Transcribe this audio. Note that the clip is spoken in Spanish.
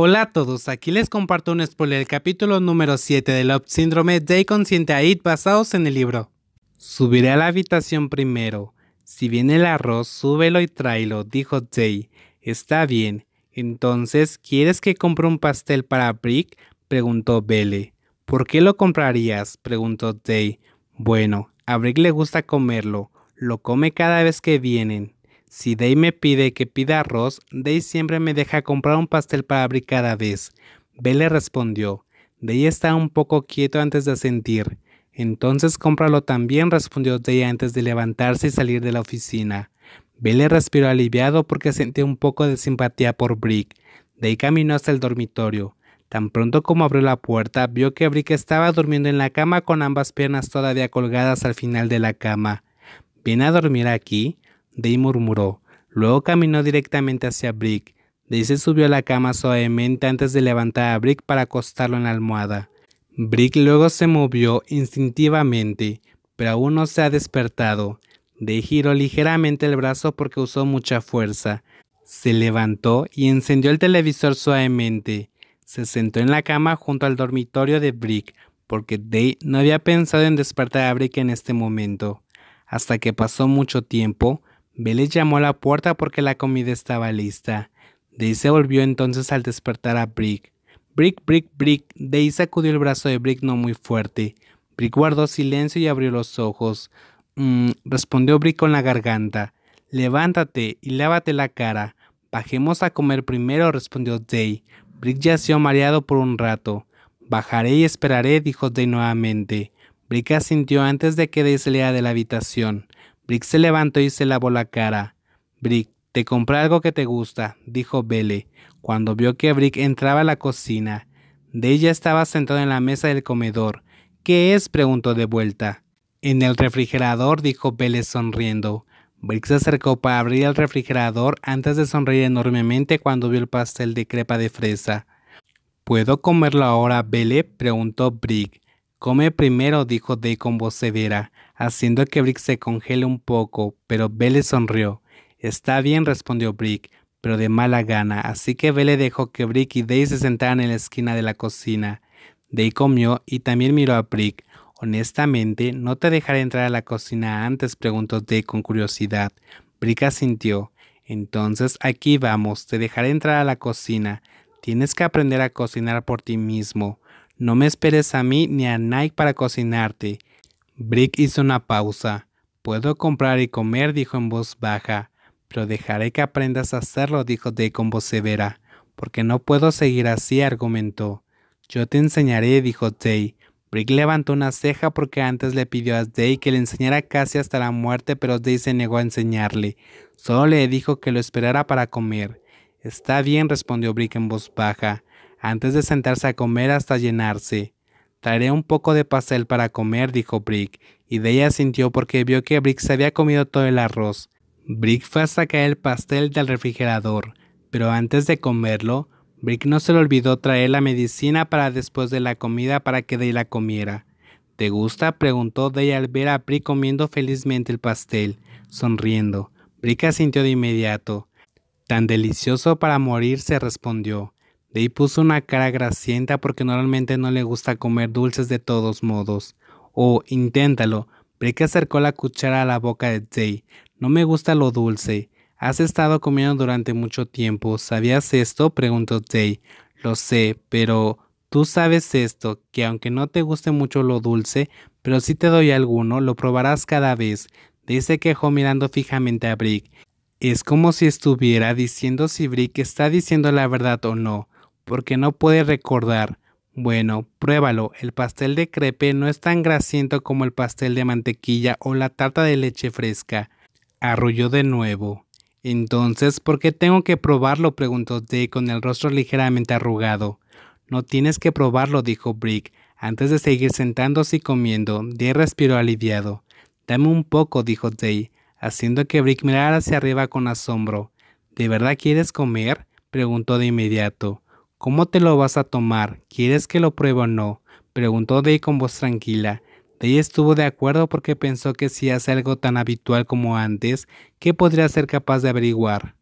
Hola a todos, aquí les comparto un spoiler del capítulo número 7 del Love síndrome Day Consciente Aid basados en el libro. Subiré a la habitación primero. Si viene el arroz, súbelo y tráelo, dijo Jay. Está bien. Entonces, ¿quieres que compre un pastel para Brick? preguntó Belle. ¿Por qué lo comprarías? preguntó Jay. Bueno, a Brick le gusta comerlo. Lo come cada vez que vienen. Si Day me pide que pida arroz, Day siempre me deja comprar un pastel para Brick cada vez. Belle respondió. Day está un poco quieto antes de sentir, Entonces cómpralo también, respondió Day antes de levantarse y salir de la oficina. Belle respiró aliviado porque sentía un poco de simpatía por Brick. Day caminó hasta el dormitorio. Tan pronto como abrió la puerta, vio que Brick estaba durmiendo en la cama con ambas piernas todavía colgadas al final de la cama. ¿Viene a dormir aquí? Day murmuró. Luego caminó directamente hacia Brick. Day se subió a la cama suavemente antes de levantar a Brick para acostarlo en la almohada. Brick luego se movió instintivamente, pero aún no se ha despertado. Day giró ligeramente el brazo porque usó mucha fuerza. Se levantó y encendió el televisor suavemente. Se sentó en la cama junto al dormitorio de Brick, porque Day no había pensado en despertar a Brick en este momento. Hasta que pasó mucho tiempo, Billy llamó a la puerta porque la comida estaba lista. Day se volvió entonces al despertar a Brick. Brick, Brick, Brick. Day sacudió el brazo de Brick no muy fuerte. Brick guardó silencio y abrió los ojos. Mm, respondió Brick con la garganta. Levántate y lávate la cara. Bajemos a comer primero, respondió Day. Brick yació mareado por un rato. Bajaré y esperaré, dijo Day nuevamente. Brick asintió antes de que Day saliera de la habitación. Brick se levantó y se lavó la cara. Brick, te compré algo que te gusta, dijo Belle, cuando vio que Brick entraba a la cocina. ella estaba sentada en la mesa del comedor. ¿Qué es? preguntó de vuelta. En el refrigerador, dijo Belle sonriendo. Brick se acercó para abrir el refrigerador antes de sonreír enormemente cuando vio el pastel de crepa de fresa. ¿Puedo comerlo ahora, Belle? preguntó Brick. Come primero, dijo Day con voz severa, haciendo que Brick se congele un poco, pero Belle sonrió. Está bien, respondió Brick, pero de mala gana, así que Belle dejó que Brick y Day se sentaran en la esquina de la cocina. Day comió y también miró a Brick. Honestamente, ¿no te dejaré entrar a la cocina antes? preguntó Day con curiosidad. Brick asintió. Entonces aquí vamos, te dejaré entrar a la cocina. Tienes que aprender a cocinar por ti mismo. No me esperes a mí ni a Nike para cocinarte. Brick hizo una pausa. Puedo comprar y comer, dijo en voz baja, pero dejaré que aprendas a hacerlo, dijo Day con voz severa, porque no puedo seguir así, argumentó. Yo te enseñaré, dijo Day. Brick levantó una ceja porque antes le pidió a Day que le enseñara casi hasta la muerte, pero Day se negó a enseñarle. Solo le dijo que lo esperara para comer. Está bien, respondió Brick en voz baja antes de sentarse a comer hasta llenarse. Traeré un poco de pastel para comer, dijo Brick, y Della sintió porque vio que Brick se había comido todo el arroz. Brick fue a sacar el pastel del refrigerador, pero antes de comerlo, Brick no se le olvidó traer la medicina para después de la comida para que la comiera. ¿Te gusta? preguntó Della al ver a Brick comiendo felizmente el pastel, sonriendo. Brick asintió de inmediato. Tan delicioso para morir, se respondió. De puso una cara grasienta porque normalmente no le gusta comer dulces de todos modos. Oh, inténtalo. Brick acercó la cuchara a la boca de Jay. No me gusta lo dulce. Has estado comiendo durante mucho tiempo. ¿Sabías esto? preguntó Jay. Lo sé, pero tú sabes esto, que aunque no te guste mucho lo dulce, pero si te doy alguno, lo probarás cada vez. Dice se quejó mirando fijamente a Brick. Es como si estuviera diciendo si Brick está diciendo la verdad o no porque no puede recordar. Bueno, pruébalo, el pastel de crepe no es tan grasiento como el pastel de mantequilla o la tarta de leche fresca. Arrulló de nuevo. Entonces, ¿por qué tengo que probarlo? preguntó Day con el rostro ligeramente arrugado. No tienes que probarlo, dijo Brick, antes de seguir sentándose y comiendo. Day respiró aliviado. Dame un poco, dijo Day, haciendo que Brick mirara hacia arriba con asombro. ¿De verdad quieres comer? preguntó de inmediato. ¿Cómo te lo vas a tomar? ¿Quieres que lo pruebe o no? Preguntó Day con voz tranquila. Day estuvo de acuerdo porque pensó que si hace algo tan habitual como antes, ¿qué podría ser capaz de averiguar?